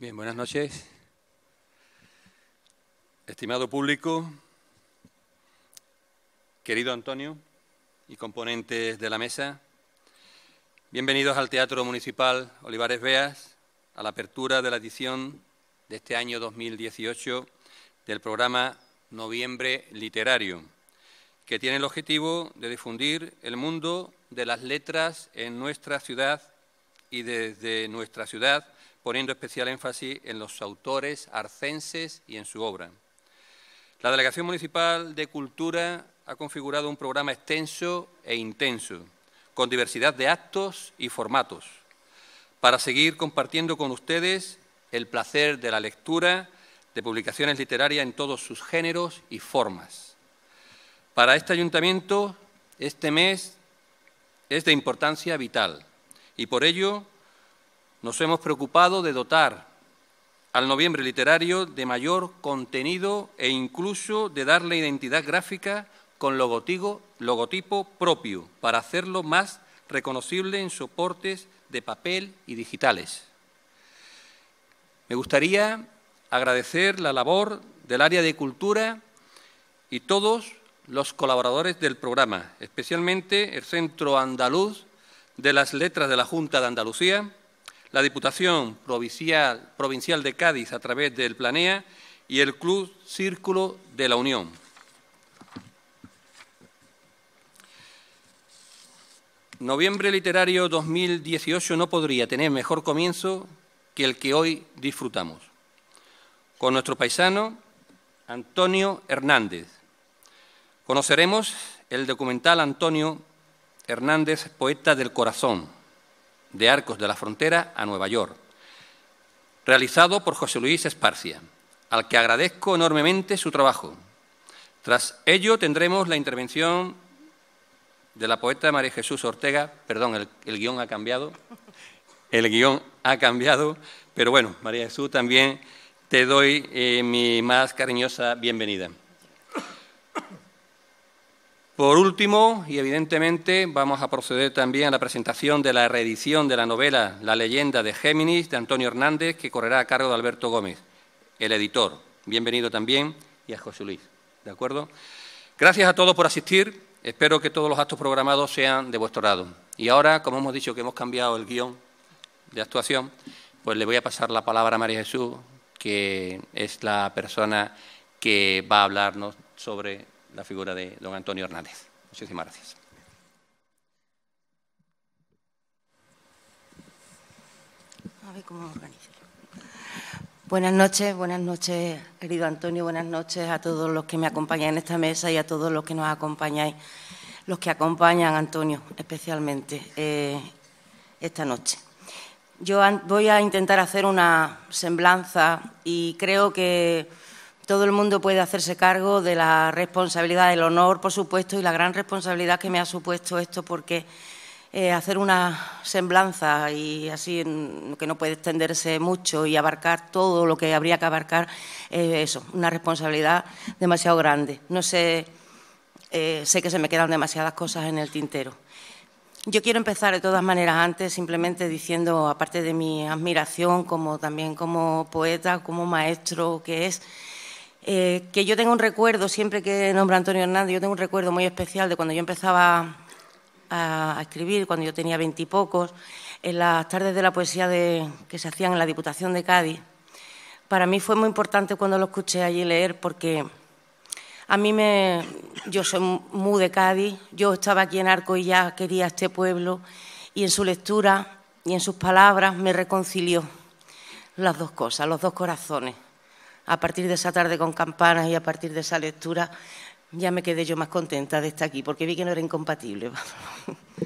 Bien, buenas noches. Estimado público, querido Antonio y componentes de la mesa, bienvenidos al Teatro Municipal Olivares veas a la apertura de la edición de este año 2018 del programa Noviembre Literario, que tiene el objetivo de difundir el mundo de las letras en nuestra ciudad y desde nuestra ciudad poniendo especial énfasis en los autores arcenses y en su obra. La Delegación Municipal de Cultura ha configurado un programa extenso e intenso, con diversidad de actos y formatos, para seguir compartiendo con ustedes el placer de la lectura de publicaciones literarias en todos sus géneros y formas. Para este ayuntamiento, este mes es de importancia vital y por ello nos hemos preocupado de dotar al noviembre literario de mayor contenido e incluso de darle identidad gráfica con logotipo, propio para hacerlo más reconocible en soportes de papel y digitales. Me gustaría agradecer la labor del área de cultura y todos los colaboradores del programa, especialmente el Centro Andaluz de las Letras de la Junta de Andalucía, la Diputación Provincial, de Cádiz a través del Planea y el Club Círculo de la Unión. Noviembre Literario 2018 no podría tener mejor comienzo que el que hoy disfrutamos, con nuestro paisano Antonio Hernández. Conoceremos el documental Antonio Hernández, Poeta del Corazón, de Arcos de la Frontera a Nueva York, realizado por José Luis Esparcia, al que agradezco enormemente su trabajo. Tras ello tendremos la intervención de la poeta María Jesús Ortega, perdón, el, guión ha cambiado, el guión ha cambiado, pero bueno, María Jesús, también te doy eh, mi más cariñosa bienvenida. Por último, y evidentemente, vamos a proceder también a la presentación de la reedición de la novela La leyenda de Géminis de Antonio Hernández, que correrá a cargo de Alberto Gómez, el editor. Bienvenido también y a José Luis. ¿De acuerdo? Gracias a todos por asistir. Espero que todos los actos programados sean de vuestro lado. Y ahora, como hemos dicho que hemos cambiado el guión de actuación, pues le voy a pasar la palabra a María Jesús, que es la persona que va a hablarnos sobre la figura de don Antonio Hernández. Muchísimas gracias. Buenas noches, buenas noches, querido Antonio, buenas noches a todos los que me acompañan en esta mesa y a todos los que nos acompañáis, los que acompañan a Antonio especialmente eh, esta noche. Yo voy a intentar hacer una semblanza y creo que todo el mundo puede hacerse cargo de la responsabilidad, del honor, por supuesto, y la gran responsabilidad que me ha supuesto esto, porque eh, hacer una semblanza y así mm, que no puede extenderse mucho y abarcar todo lo que habría que abarcar, es eh, eso, una responsabilidad demasiado grande. No sé, eh, sé que se me quedan demasiadas cosas en el tintero. Yo quiero empezar de todas maneras antes simplemente diciendo, aparte de mi admiración como también como poeta, como maestro que es, eh, que yo tengo un recuerdo, siempre que nombro Antonio Hernández, yo tengo un recuerdo muy especial de cuando yo empezaba a, escribir, cuando yo tenía veintipocos, en las tardes de la poesía que se hacían en la Diputación de Cádiz. Para mí fue muy importante cuando lo escuché allí leer porque a mí me... Yo soy muy de Cádiz, yo estaba aquí en Arco y ya quería este pueblo y en su lectura y en sus palabras me reconcilió las dos cosas, los dos corazones a partir de esa tarde con campanas y a partir de esa lectura, ya me quedé yo más contenta de estar aquí, porque vi que no era incompatible.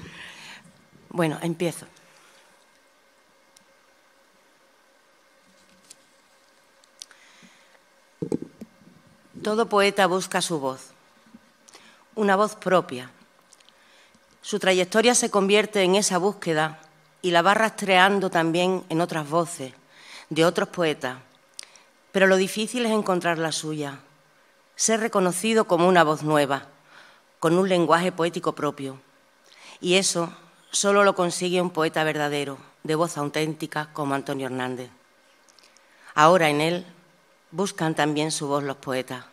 bueno, empiezo. Todo poeta busca su voz, una voz propia. Su trayectoria se convierte en esa búsqueda y la va rastreando también en otras voces de otros poetas pero lo difícil es encontrar la suya, ser reconocido como una voz nueva, con un lenguaje poético propio. Y eso solo lo consigue un poeta verdadero, de voz auténtica como Antonio Hernández. Ahora en él buscan también su voz los poetas.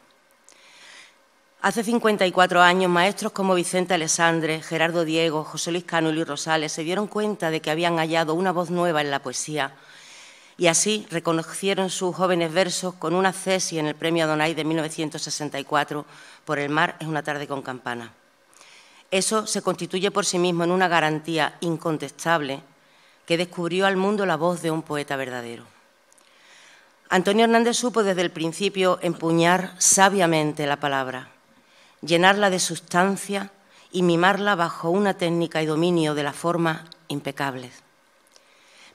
Hace 54 años, maestros como Vicente Alessandre, Gerardo Diego, José Luis Cano y Luis Rosales se dieron cuenta de que habían hallado una voz nueva en la poesía y así reconocieron sus jóvenes versos con una cesi en el Premio Adonai de 1964 por El mar es una tarde con campana. Eso se constituye por sí mismo en una garantía incontestable que descubrió al mundo la voz de un poeta verdadero. Antonio Hernández supo desde el principio empuñar sabiamente la palabra, llenarla de sustancia y mimarla bajo una técnica y dominio de la forma impecables.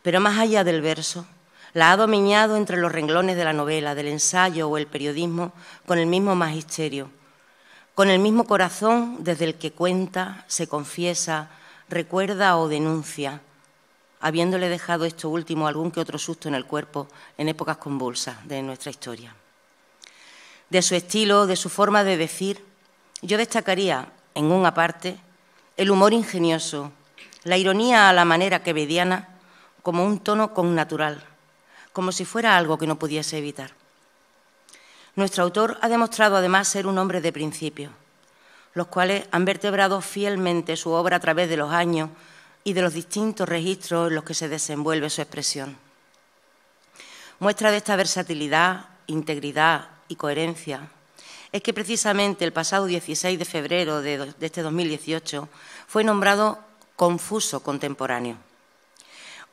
Pero más allá del verso, la ha dominado entre los renglones de la novela, del ensayo o el periodismo con el mismo magisterio, con el mismo corazón desde el que cuenta, se confiesa, recuerda o denuncia, habiéndole dejado esto último algún que otro susto en el cuerpo en épocas convulsas de nuestra historia. De su estilo, de su forma de decir, yo destacaría, en una parte, el humor ingenioso, la ironía a la manera quevediana como un tono connatural, como si fuera algo que no pudiese evitar. Nuestro autor ha demostrado además ser un hombre de principios, los cuales han vertebrado fielmente su obra a través de los años y de los distintos registros en los que se desenvuelve su expresión. Muestra de esta versatilidad, integridad y coherencia es que precisamente el pasado 16 de febrero de, este 2018 fue nombrado Confuso Contemporáneo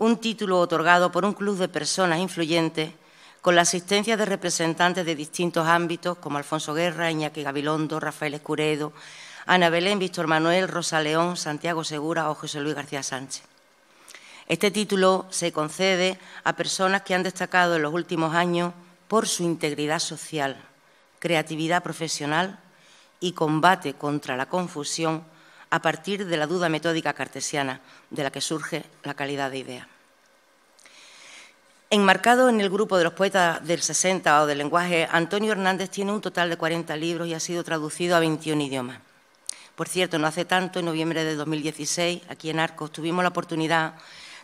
un título otorgado por un club de personas influyentes con la asistencia de representantes de distintos ámbitos como Alfonso Guerra, Iñaki Gabilondo, Rafael Escuredo, Ana Belén, Víctor Manuel, Rosa León, Santiago Segura o José Luis García Sánchez. Este título se concede a personas que han destacado en los últimos años por su integridad social, creatividad profesional y combate contra la confusión a partir de la duda metódica cartesiana, de la que surge la calidad de idea. Enmarcado en el grupo de los poetas del 60 o del lenguaje, Antonio Hernández tiene un total de 40 libros y ha sido traducido a 21 idiomas. Por cierto, no hace tanto, en noviembre de 2016, aquí en Arcos, tuvimos la oportunidad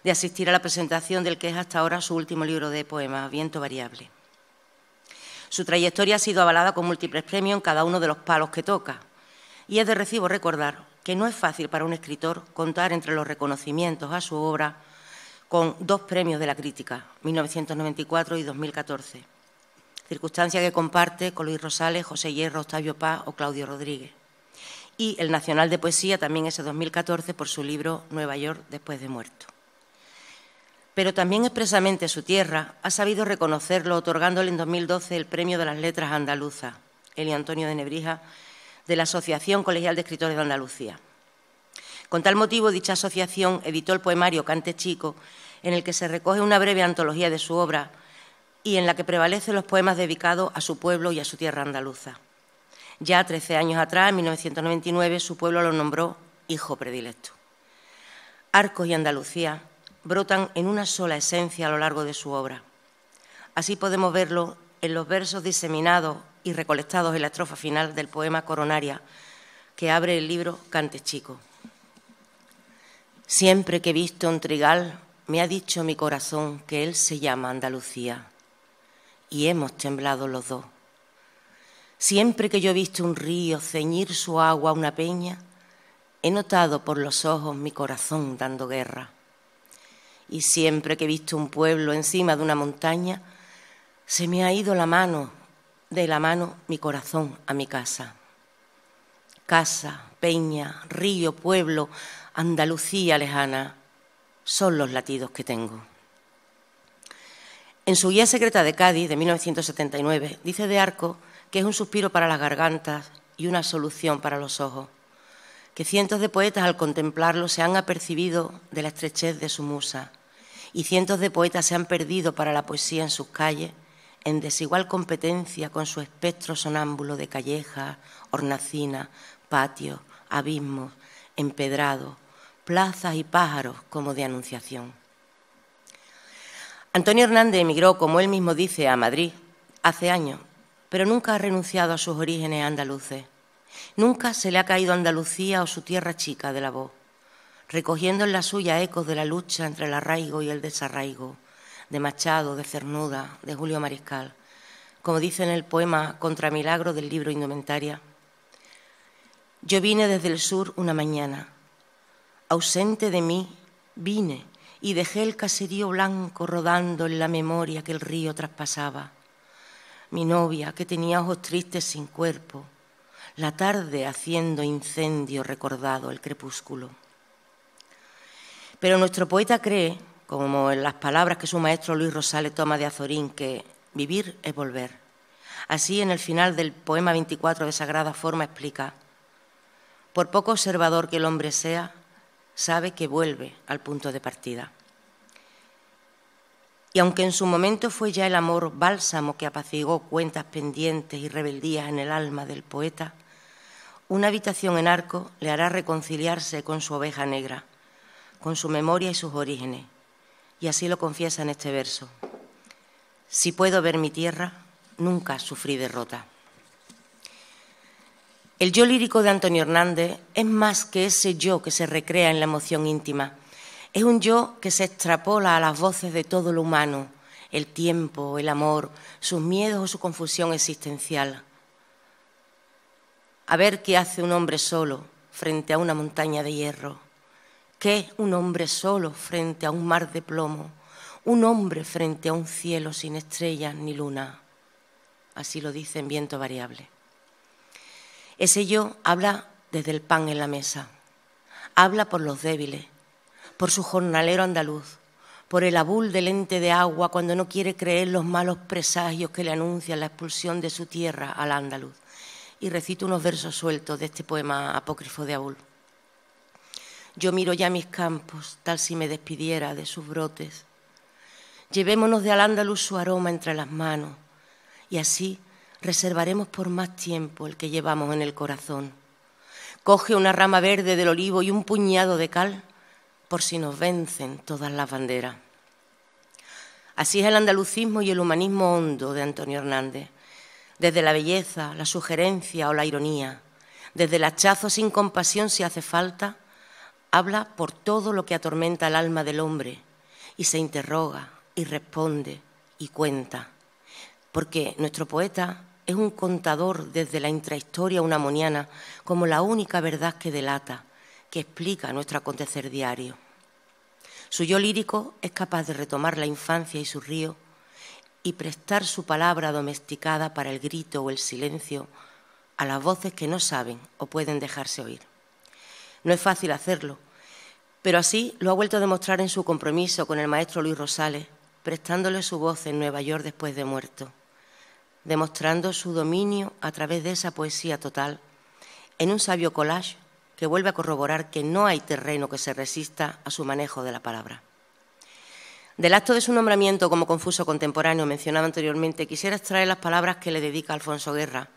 de asistir a la presentación del que es hasta ahora su último libro de poemas, Viento Variable. Su trayectoria ha sido avalada con múltiples premios en cada uno de los palos que toca, y es de recibo recordar que no es fácil para un escritor contar entre los reconocimientos a su obra con dos premios de la crítica, 1994 y 2014, circunstancia que comparte con Luis Rosales, José Hierro, Octavio Paz o Claudio Rodríguez. Y el Nacional de Poesía también ese 2014 por su libro Nueva York después de muerto. Pero también expresamente su tierra ha sabido reconocerlo otorgándole en 2012 el Premio de las Letras Andaluzas. Eli Antonio de Nebrija de la Asociación Colegial de Escritores de Andalucía. Con tal motivo, dicha asociación editó el poemario Cante Chico, en el que se recoge una breve antología de su obra y en la que prevalecen los poemas dedicados a su pueblo y a su tierra andaluza. Ya 13 años atrás, en 1999, su pueblo lo nombró hijo predilecto. Arcos y Andalucía brotan en una sola esencia a lo largo de su obra. Así podemos verlo en los versos diseminados y recolectados en la estrofa final del poema Coronaria, que abre el libro Cante Chico. Siempre que he visto un trigal, me ha dicho mi corazón que él se llama Andalucía, y hemos temblado los dos. Siempre que yo he visto un río ceñir su agua a una peña, he notado por los ojos mi corazón dando guerra. Y siempre que he visto un pueblo encima de una montaña, se me ha ido la mano de la mano mi corazón a mi casa. Casa, peña, río, pueblo, Andalucía lejana, son los latidos que tengo. En su guía secreta de Cádiz de 1979 dice de Arco que es un suspiro para las gargantas y una solución para los ojos, que cientos de poetas al contemplarlo se han apercibido de la estrechez de su musa y cientos de poetas se han perdido para la poesía en sus calles en desigual competencia con su espectro sonámbulo de callejas, hornacinas, patios, abismos, empedrados, plazas y pájaros como de anunciación. Antonio Hernández emigró, como él mismo dice, a Madrid hace años, pero nunca ha renunciado a sus orígenes andaluces. Nunca se le ha caído Andalucía o su tierra chica de la voz, recogiendo en la suya ecos de la lucha entre el arraigo y el desarraigo, de Machado, de Cernuda, de Julio Mariscal, como dice en el poema Contra Milagro del libro Indumentaria. Yo vine desde el sur una mañana, ausente de mí, vine y dejé el caserío blanco rodando en la memoria que el río traspasaba. Mi novia, que tenía ojos tristes sin cuerpo, la tarde haciendo incendio recordado el crepúsculo. Pero nuestro poeta cree como en las palabras que su maestro Luis Rosales toma de Azorín, que vivir es volver. Así, en el final del poema 24 de Sagrada Forma explica, por poco observador que el hombre sea, sabe que vuelve al punto de partida. Y aunque en su momento fue ya el amor bálsamo que apacigó cuentas pendientes y rebeldías en el alma del poeta, una habitación en arco le hará reconciliarse con su oveja negra, con su memoria y sus orígenes, y así lo confiesa en este verso. Si puedo ver mi tierra, nunca sufrí derrota. El yo lírico de Antonio Hernández es más que ese yo que se recrea en la emoción íntima. Es un yo que se extrapola a las voces de todo lo humano, el tiempo, el amor, sus miedos o su confusión existencial. A ver qué hace un hombre solo frente a una montaña de hierro ¿Qué un hombre solo frente a un mar de plomo? Un hombre frente a un cielo sin estrellas ni luna. Así lo dice en Viento Variable. Ese yo habla desde el pan en la mesa. Habla por los débiles, por su jornalero andaluz, por el abul del lente de agua cuando no quiere creer los malos presagios que le anuncian la expulsión de su tierra al andaluz. Y recito unos versos sueltos de este poema apócrifo de abul. Yo miro ya mis campos, tal si me despidiera de sus brotes. Llevémonos de al su aroma entre las manos, y así reservaremos por más tiempo el que llevamos en el corazón. Coge una rama verde del olivo y un puñado de cal, por si nos vencen todas las banderas. Así es el andalucismo y el humanismo hondo de Antonio Hernández, desde la belleza, la sugerencia o la ironía, desde el hachazo sin compasión si hace falta, habla por todo lo que atormenta el alma del hombre y se interroga y responde y cuenta. Porque nuestro poeta es un contador desde la intrahistoria unamoniana como la única verdad que delata, que explica nuestro acontecer diario. Su yo lírico es capaz de retomar la infancia y su río y prestar su palabra domesticada para el grito o el silencio a las voces que no saben o pueden dejarse oír. No es fácil hacerlo, pero así lo ha vuelto a demostrar en su compromiso con el maestro Luis Rosales, prestándole su voz en Nueva York después de muerto, demostrando su dominio a través de esa poesía total, en un sabio collage que vuelve a corroborar que no hay terreno que se resista a su manejo de la palabra. Del acto de su nombramiento como confuso contemporáneo mencionado anteriormente, quisiera extraer las palabras que le dedica Alfonso Guerra,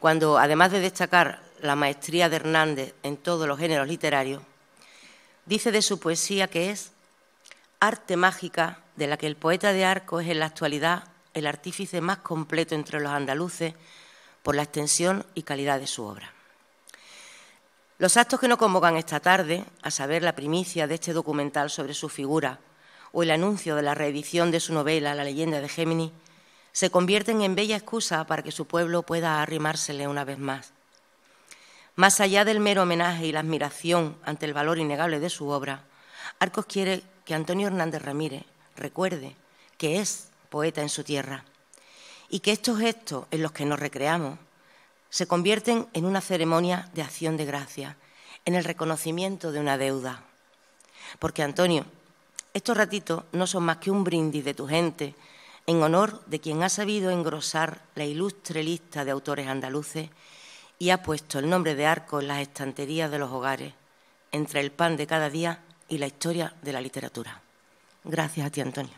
cuando, además de destacar la maestría de Hernández en todos los géneros literarios, dice de su poesía que es arte mágica de la que el poeta de Arco es en la actualidad el artífice más completo entre los andaluces por la extensión y calidad de su obra. Los actos que nos convocan esta tarde, a saber la primicia de este documental sobre su figura o el anuncio de la reedición de su novela La leyenda de Géminis, se convierten en bella excusa para que su pueblo pueda arrimársele una vez más más allá del mero homenaje y la admiración ante el valor innegable de su obra, Arcos quiere que Antonio Hernández Ramírez recuerde que es poeta en su tierra y que estos gestos en los que nos recreamos se convierten en una ceremonia de acción de gracia, en el reconocimiento de una deuda. Porque, Antonio, estos ratitos no son más que un brindis de tu gente en honor de quien ha sabido engrosar la ilustre lista de autores andaluces y ha puesto el nombre de Arco en las estanterías de los hogares, entre el pan de cada día y la historia de la literatura. Gracias a ti, Antonio.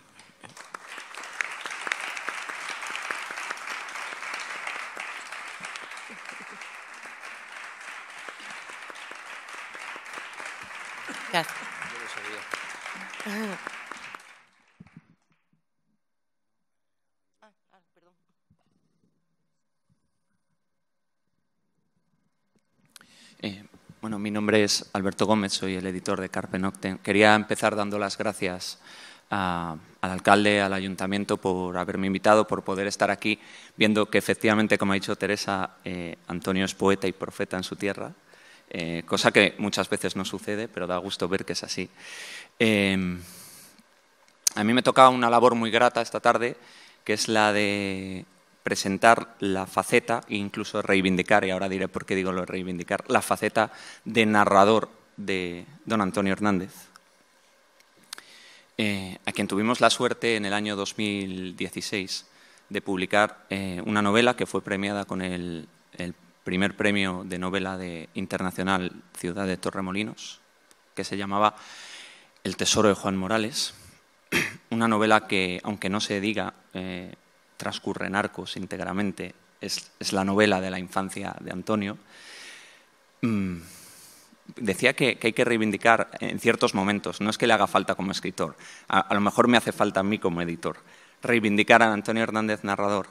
Alberto Gómez, soy el editor de Carpe Noctem. Quería empezar dando las gracias al alcalde, al ayuntamiento por haberme invitado, por poder estar aquí, viendo que efectivamente, como ha dicho Teresa, eh, Antonio es poeta y profeta en su tierra, eh, cosa que muchas veces no sucede, pero da gusto ver que es así. Eh, a mí me tocaba una labor muy grata esta tarde, que es la de presentar la faceta, e incluso reivindicar, y ahora diré por qué digo lo reivindicar, la faceta de narrador de don Antonio Hernández, eh, a quien tuvimos la suerte en el año 2016 de publicar eh, una novela que fue premiada con el, primer premio de novela de internacional Ciudad de Torremolinos, que se llamaba El Tesoro de Juan Morales, una novela que, aunque no se diga eh, transcurre en Arcos íntegramente, es, la novela de la infancia de Antonio, mm, decía que, hay que reivindicar en ciertos momentos, no es que le haga falta como escritor, a lo mejor me hace falta a mí como editor, reivindicar a Antonio Hernández narrador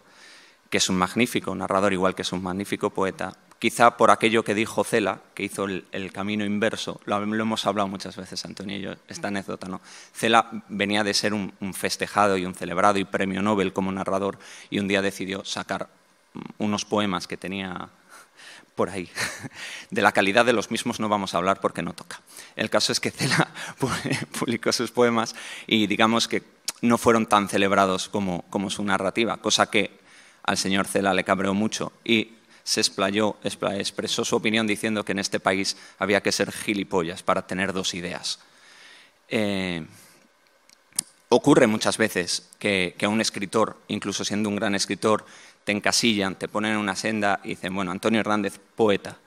que es un magnífico narrador, igual que es un magnífico poeta. Quizá por aquello que dijo Cela, que hizo el, camino inverso, lo, hemos hablado muchas veces, Antonio y yo, esta anécdota, ¿no? Cela venía de ser un, festejado y un celebrado y premio Nobel como narrador y un día decidió sacar unos poemas que tenía por ahí. De la calidad de los mismos no vamos a hablar porque no toca. El caso es que Cela publicó sus poemas y digamos que no fueron tan celebrados como su narrativa, cosa que al señor Cela le cabreó mucho y se explayó, expresó su opinión diciendo que en este país había que ser gilipollas para tener dos ideas. Eh, ocurre muchas veces que, a un escritor, incluso siendo un gran escritor, te encasillan, te ponen en una senda y dicen, bueno, Antonio Hernández, poeta.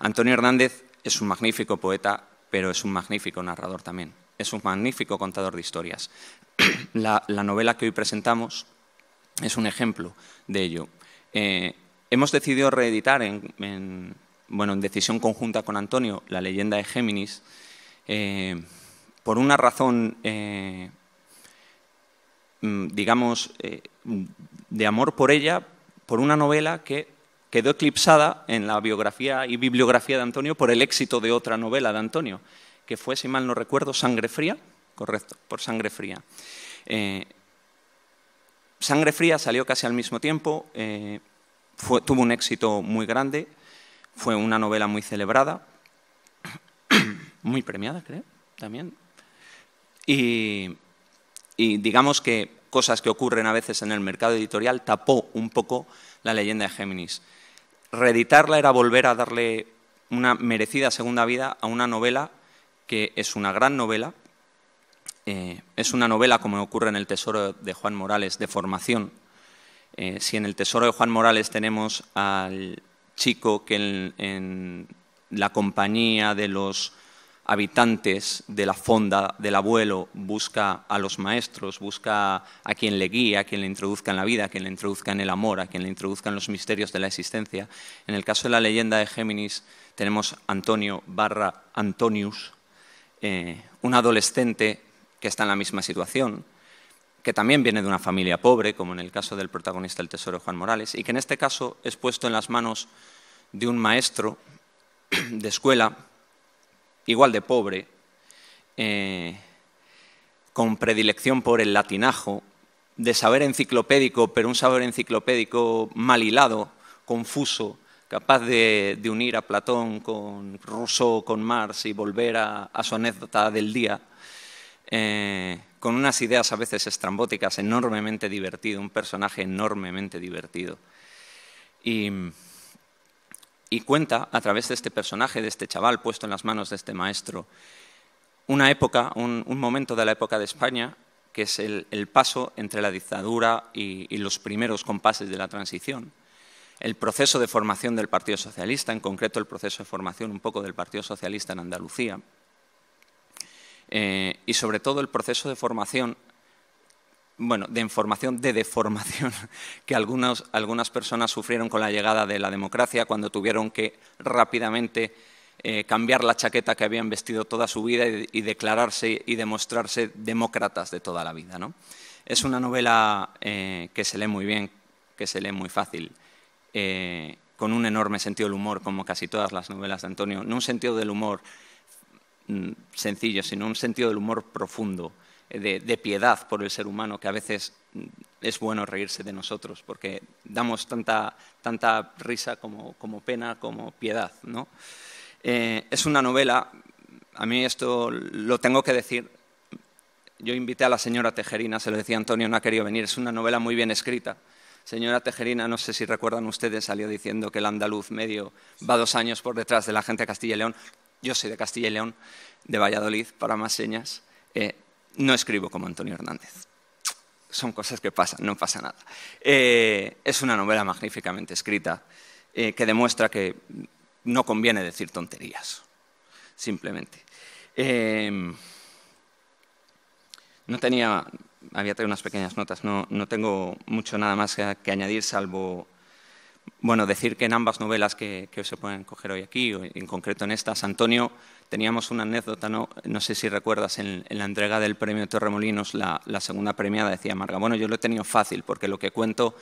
Antonio Hernández es un magnífico poeta, pero es un magnífico narrador también. Es un magnífico contador de historias. la novela que hoy presentamos, es un ejemplo de ello. Eh, hemos decidido reeditar en, decisión conjunta con Antonio la leyenda de Géminis eh, por una razón, eh, mm, digamos, de amor por ella, por una novela que quedó eclipsada en la biografía y bibliografía de Antonio por el éxito de otra novela de Antonio, que fue, si mal no recuerdo, Sangre Fría, correcto, por Sangre Fría. Sangre Fría salió casi al mismo tiempo, eh, tuvo un éxito muy grande, fue una novela muy celebrada, muy premiada, creo, también. Y, y digamos que cosas que ocurren a veces en el mercado editorial tapó un poco la leyenda de Géminis. Reeditarla era volver a darle una merecida segunda vida a una novela que es una gran novela, eh, es una novela, como ocurre en El Tesoro de Juan Morales, de formación. Eh, si en El Tesoro de Juan Morales tenemos al chico que en, la compañía de los habitantes de la fonda del abuelo busca a los maestros, busca a quien le guía, a quien le introduzca en la vida, a quien le introduzca en el amor, a quien le introduzca en los misterios de la existencia. En el caso de la leyenda de Géminis tenemos Antonio barra Antonius, eh, un adolescente que está en la misma situación, que también viene de una familia pobre, como en el caso del protagonista del Tesoro Juan Morales, y que en este caso es puesto en las manos de un maestro de escuela igual de pobre, eh, con predilección por el latinajo, de saber enciclopédico, pero un saber enciclopédico mal hilado, confuso, capaz de, unir a Platón con Rousseau, con Marx y volver a su anécdota del día eh, con unas ideas a veces estrambóticas, enormemente divertido, un personaje enormemente divertido. Y, cuenta, a través de este personaje, de este chaval puesto en las manos de este maestro, una época, un, momento de la época de España que es el, paso entre la dictadura y, y, los primeros compases de la transición. El proceso de formación del Partido Socialista, en concreto el proceso de formación un poco del Partido Socialista en Andalucía, eh, y sobre todo el proceso de formación, bueno, de información, de deformación que algunas personas sufrieron con la llegada de la democracia cuando tuvieron que rápidamente eh, cambiar la chaqueta que habían vestido toda su vida y, declararse y demostrarse demócratas de toda la vida. ¿no? Es una novela eh, que se lee muy bien, que se lee muy fácil, con un enorme sentido del humor, como casi todas las novelas de Antonio, en un sentido del humor Mm, sencillo, sino un sentido del humor profundo, eh, de, piedad por el ser humano, que a veces mm, es bueno reírse de nosotros, porque damos tanta, risa como, pena, como piedad. ¿no? Eh, es una novela, a mí esto lo tengo que decir, yo invité a la señora Tejerina, se lo decía Antonio, no ha querido venir, es una novela muy bien escrita. Señora Tejerina, no sé si recuerdan ustedes, salió diciendo que el andaluz medio va dos años por detrás de la gente de Castilla y León. Yo soy de Castilla y León, de Valladolid, para más señas. Eh, no escribo como Antonio Hernández. Son cosas que pasan, no pasa nada. Eh, es una novela magníficamente escrita eh, que demuestra que no conviene decir tonterías, simplemente. Em, no tenía, había tenido unas pequeñas notas, no, tengo mucho nada más que añadir salvo bueno, decir que en ambas novelas que, se pueden coger hoy aquí, en concreto en estas, Antonio, teníamos una anécdota, no, sé si recuerdas, en, la entrega del premio Torremolinos, la, la segunda premiada, decía Marga, bueno, yo lo he tenido fácil, porque lo que cuento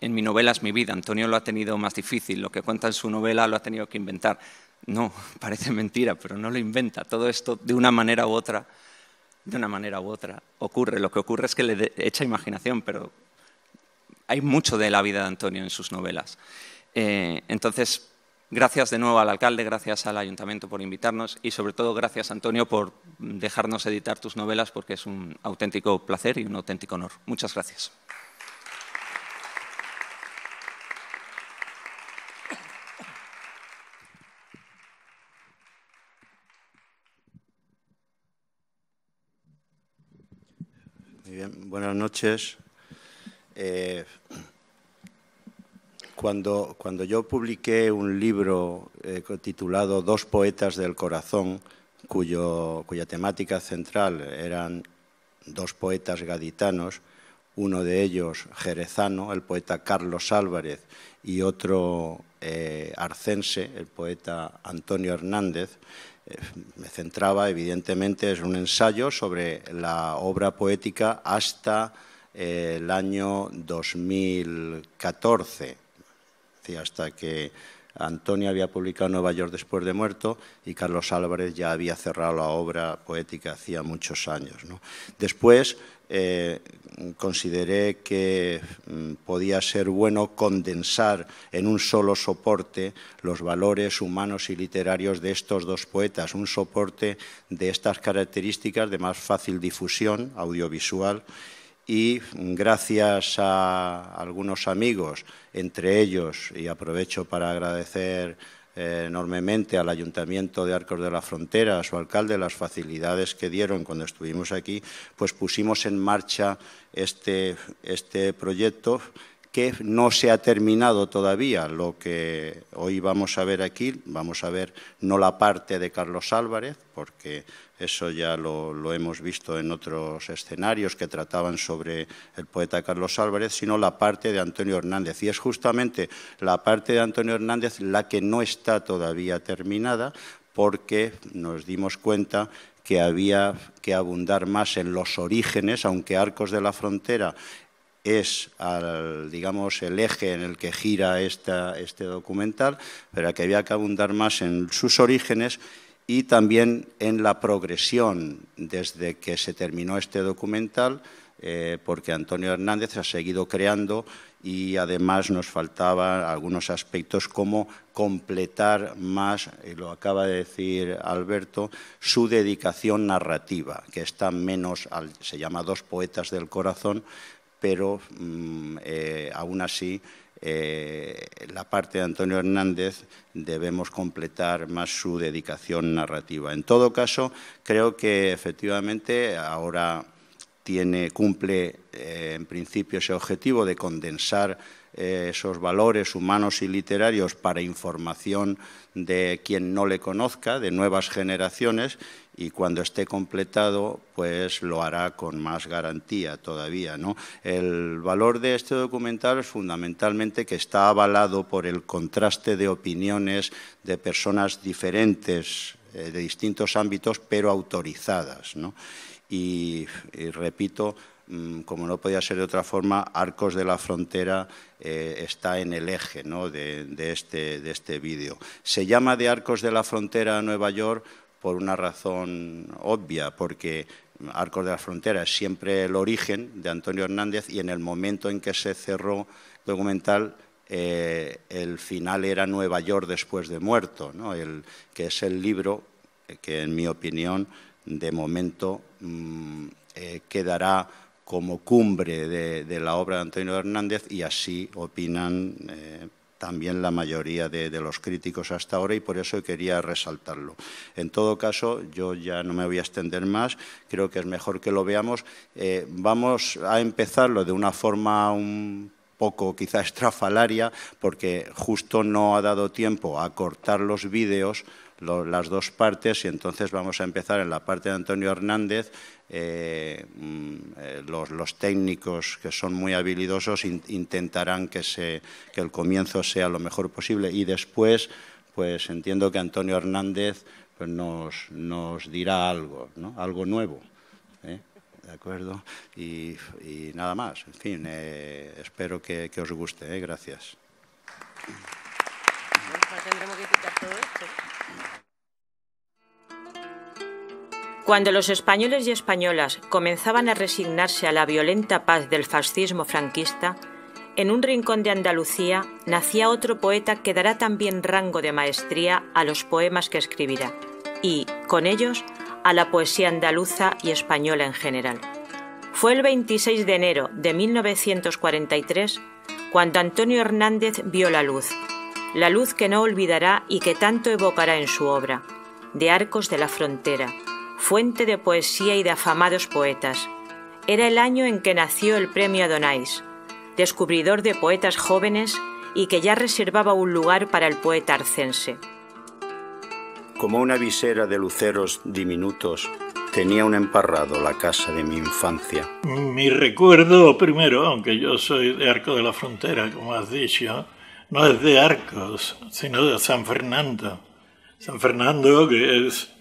en mi novela es mi vida, Antonio lo ha tenido más difícil, lo que cuenta en su novela lo ha tenido que inventar. No, parece mentira, pero no lo inventa, todo esto de una manera u otra, de una manera u otra, ocurre. Lo que ocurre es que le echa imaginación, pero hay mucho de la vida de Antonio en sus novelas. Eh, entonces, gracias de nuevo al alcalde, gracias al ayuntamiento por invitarnos y sobre todo gracias Antonio por dejarnos editar tus novelas porque es un auténtico placer y un auténtico honor. Muchas gracias. Muy bien, buenas noches. Eh, cuando, yo publiqué un libro eh, titulado Dos poetas del corazón, cuya temática central eran dos poetas gaditanos, uno de ellos jerezano, el poeta Carlos Álvarez, y otro eh, arcense, el poeta Antonio Hernández, me centraba, evidentemente, es un ensayo sobre la obra poética hasta el año 2014, hasta que Antonio había publicado Nueva York después de muerto y Carlos Álvarez ya había cerrado la obra poética hacía muchos años. Después eh, consideré que mm, podía ser bueno condensar en un solo soporte los valores humanos y literarios de estos dos poetas, un soporte de estas características de más fácil difusión audiovisual y gracias a algunos amigos, entre ellos, y aprovecho para agradecer eh, enormemente al Ayuntamiento de Arcos de la Frontera, a su alcalde, las facilidades que dieron cuando estuvimos aquí, pues pusimos en marcha este, este proyecto que no se ha terminado todavía. Lo que hoy vamos a ver aquí, vamos a ver no la parte de Carlos Álvarez, porque eso ya lo, hemos visto en otros escenarios que trataban sobre el poeta Carlos Álvarez, sino la parte de Antonio Hernández. Y es justamente la parte de Antonio Hernández la que no está todavía terminada porque nos dimos cuenta que había que abundar más en los orígenes, aunque Arcos de la Frontera es al, digamos, el eje en el que gira este documental, pero que había que abundar más en sus orígenes y también en la progresión desde que se terminó este documental, eh, porque Antonio Hernández ha seguido creando y además nos faltaban algunos aspectos como completar más, lo acaba de decir Alberto, su dedicación narrativa, que está menos, se llama Dos Poetas del Corazón, pero mm, eh, aún así eh, la parte de Antonio Hernández debemos completar más su dedicación narrativa. En todo caso, creo que efectivamente ahora cumple eh, en principio ese objetivo de condensar eh, esos valores humanos y literarios para información de quien no le conozca, de nuevas generaciones, y cuando esté completado, pues lo hará con más garantía todavía. ¿no? El valor de este documental es fundamentalmente que está avalado por el contraste de opiniones de personas diferentes, eh, de distintos ámbitos, pero autorizadas. ¿no? y repito, Mm, como no podía ser de otra forma, Arcos de la Frontera eh, está en el eje este, de, este, vídeo. Se llama de Arcos de la Frontera a Nueva York por una razón obvia, porque Arcos de la Frontera es siempre el origen de Antonio Hernández y en el momento en que se cerró el documental eh, el final era Nueva York después de muerto, que es el libro que en mi opinión de momento mm, eh, quedará como cumbre de, la obra de Antonio Hernández y así opinan eh, también la mayoría de, los críticos hasta ahora y por eso quería resaltarlo. En todo caso, yo ya no me voy a extender más, creo que es mejor que lo veamos. Eh, vamos a empezarlo de una forma un poco quizá estrafalaria, porque justo no ha dado tiempo a cortar los vídeos las dos partes y entonces vamos a empezar en la parte de Antonio Hernández. Eh, mm, eh, los, técnicos que son muy habilidosos intentarán que, el comienzo sea lo mejor posible y después pues entiendo que Antonio Hernández pues, nos, dirá algo, algo nuevo. ¿eh? ¿De acuerdo? Y, nada más. En fin, espero que, os guste. Gracias. Pues Cuando los españoles y españolas comenzaban a resignarse a la violenta paz del fascismo franquista, en un rincón de Andalucía nacía otro poeta que dará también rango de maestría a los poemas que escribirá y, con ellos, a la poesía andaluza y española en general. Fue el 26 de enero de 1943 cuando Antonio Hernández vio la luz, la luz que no olvidará y que tanto evocará en su obra, de Arcos de la Frontera, fuente de poesía y de afamados poetas. Era el año en que nació el premio Adonais, descubridor de poetas jóvenes y que ya reservaba un lugar para el poeta arcense. Como una visera de luceros diminutos, tenía un emparrado la casa de mi infancia. Mi recuerdo primero, aunque yo soy de Arco de la Frontera, como has dicho, no es de Arcos, sino de San Fernando. San Fernando, que es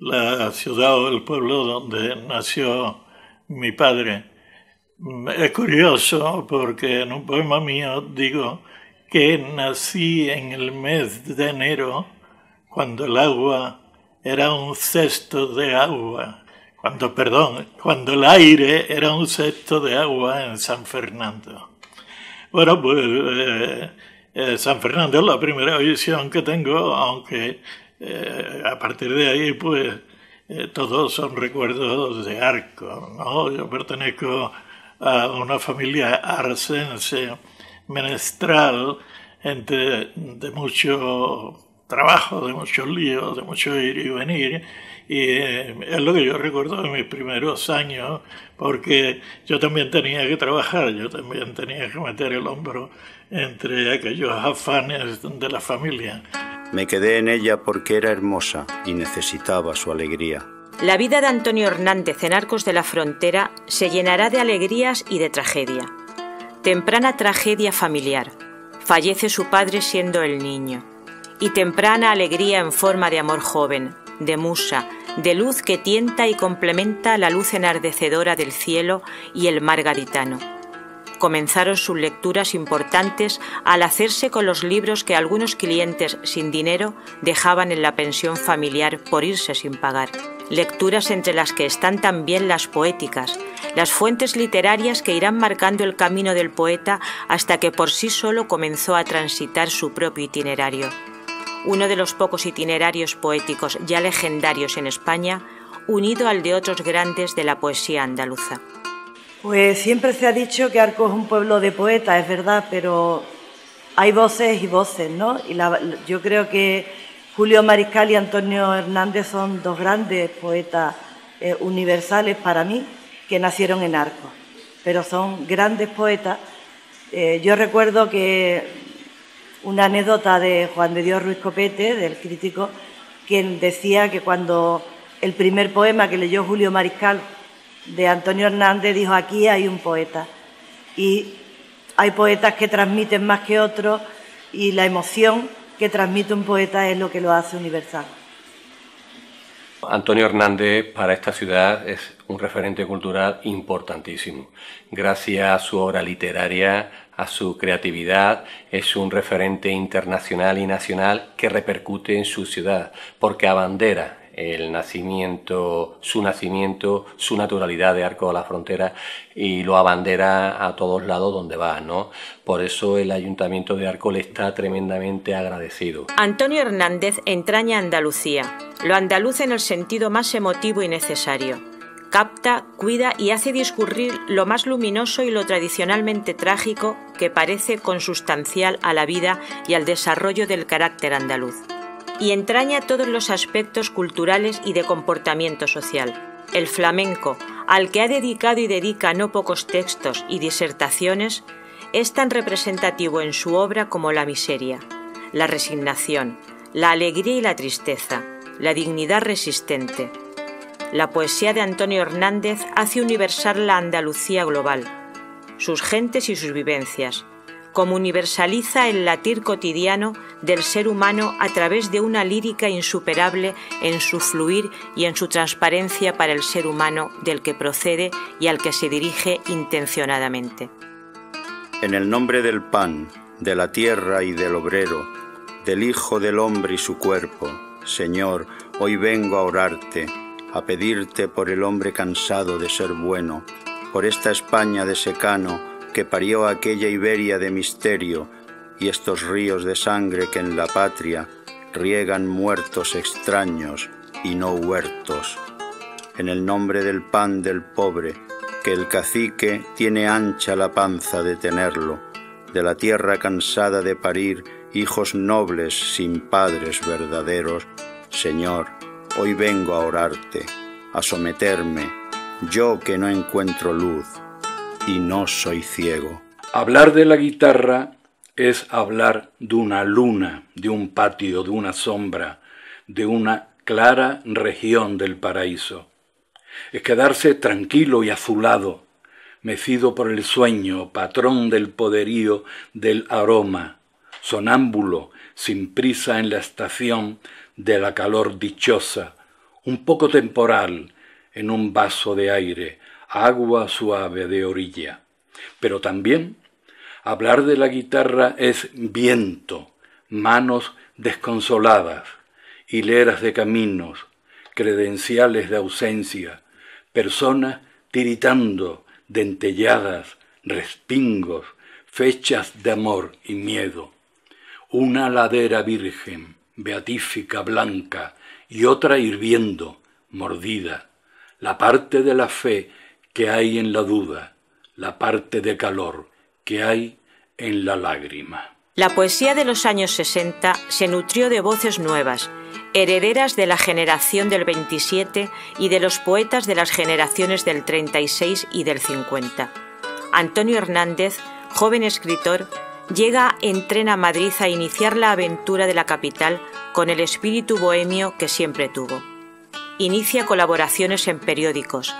la ciudad o el pueblo donde nació mi padre. Mm, es curioso porque en un poema mío digo que nací en el mes de enero cuando el agua era un cesto de agua, cuando, perdón, cuando el aire era un cesto de agua en San Fernando. Bueno, pues eh, eh, San Fernando es la primera visión que tengo, aunque eh, a partir de ahí, pues, eh, todos son recuerdos de arco. ¿no? Yo pertenezco a una familia arcense, menestral, entre, de mucho trabajo, de mucho lío, de mucho ir y venir. Y eh, es lo que yo recuerdo de mis primeros años, porque yo también tenía que trabajar, yo también tenía que meter el hombro entre aquellos afanes de la familia. Me quedé en ella porque era hermosa y necesitaba su alegría. La vida de Antonio Hernández en Arcos de la Frontera se llenará de alegrías y de tragedia. Temprana tragedia familiar. Fallece su padre siendo el niño. Y temprana alegría en forma de amor joven, de musa, de luz que tienta y complementa la luz enardecedora del cielo y el mar gaditano comenzaron sus lecturas importantes al hacerse con los libros que algunos clientes sin dinero dejaban en la pensión familiar por irse sin pagar. Lecturas entre las que están también las poéticas, las fuentes literarias que irán marcando el camino del poeta hasta que por sí solo comenzó a transitar su propio itinerario. Uno de los pocos itinerarios poéticos ya legendarios en España, unido al de otros grandes de la poesía andaluza. Pues siempre se ha dicho que Arco es un pueblo de poetas, es verdad, pero hay voces y voces, ¿no? Y yo creo que Julio Mariscal y Antonio Hernández son dos grandes poetas eh, universales para mí que nacieron en Arco, pero son grandes poetas. Eh, yo recuerdo que una anécdota de Juan de Dios Ruiz Copete, del crítico, quien decía que cuando el primer poema que leyó Julio Mariscal de Antonio Hernández, dijo, aquí hay un poeta. Y hay poetas que transmiten más que otros y la emoción que transmite un poeta es lo que lo hace universal. Antonio Hernández para esta ciudad es un referente cultural importantísimo. Gracias a su obra literaria, a su creatividad, es un referente internacional y nacional que repercute en su ciudad, porque abandera el nacimiento, su nacimiento, su naturalidad de Arco a la Frontera y lo abandera a todos lados donde va, ¿no? Por eso el Ayuntamiento de Arco le está tremendamente agradecido. Antonio Hernández entraña Andalucía, lo andaluz en el sentido más emotivo y necesario. Capta, cuida y hace discurrir lo más luminoso y lo tradicionalmente trágico que parece consustancial a la vida y al desarrollo del carácter andaluz y entraña todos los aspectos culturales y de comportamiento social. El flamenco, al que ha dedicado y dedica no pocos textos y disertaciones, es tan representativo en su obra como la miseria, la resignación, la alegría y la tristeza, la dignidad resistente. La poesía de Antonio Hernández hace universal la Andalucía global, sus gentes y sus vivencias, como universaliza el latir cotidiano del ser humano a través de una lírica insuperable en su fluir y en su transparencia para el ser humano del que procede y al que se dirige intencionadamente. En el nombre del pan, de la tierra y del obrero, del Hijo del Hombre y su cuerpo, Señor, hoy vengo a orarte, a pedirte por el hombre cansado de ser bueno, por esta España de secano, que parió aquella Iberia de misterio y estos ríos de sangre que en la patria riegan muertos extraños y no huertos. En el nombre del pan del pobre, que el cacique tiene ancha la panza de tenerlo, de la tierra cansada de parir hijos nobles sin padres verdaderos, Señor, hoy vengo a orarte, a someterme, yo que no encuentro luz y no soy ciego. Hablar de la guitarra es hablar de una luna, de un patio, de una sombra, de una clara región del paraíso. Es quedarse tranquilo y azulado, mecido por el sueño, patrón del poderío, del aroma, sonámbulo, sin prisa en la estación de la calor dichosa, un poco temporal en un vaso de aire, agua suave de orilla. Pero también hablar de la guitarra es viento, manos desconsoladas, hileras de caminos, credenciales de ausencia, personas tiritando, dentelladas, respingos, fechas de amor y miedo. Una ladera virgen, beatífica, blanca, y otra hirviendo, mordida. La parte de la fe que hay en la duda, la parte de calor que hay en la lágrima. La poesía de los años 60 se nutrió de voces nuevas, herederas de la generación del 27 y de los poetas de las generaciones del 36 y del 50. Antonio Hernández, joven escritor, llega en tren a Madrid a iniciar la aventura de la capital con el espíritu bohemio que siempre tuvo. Inicia colaboraciones en periódicos,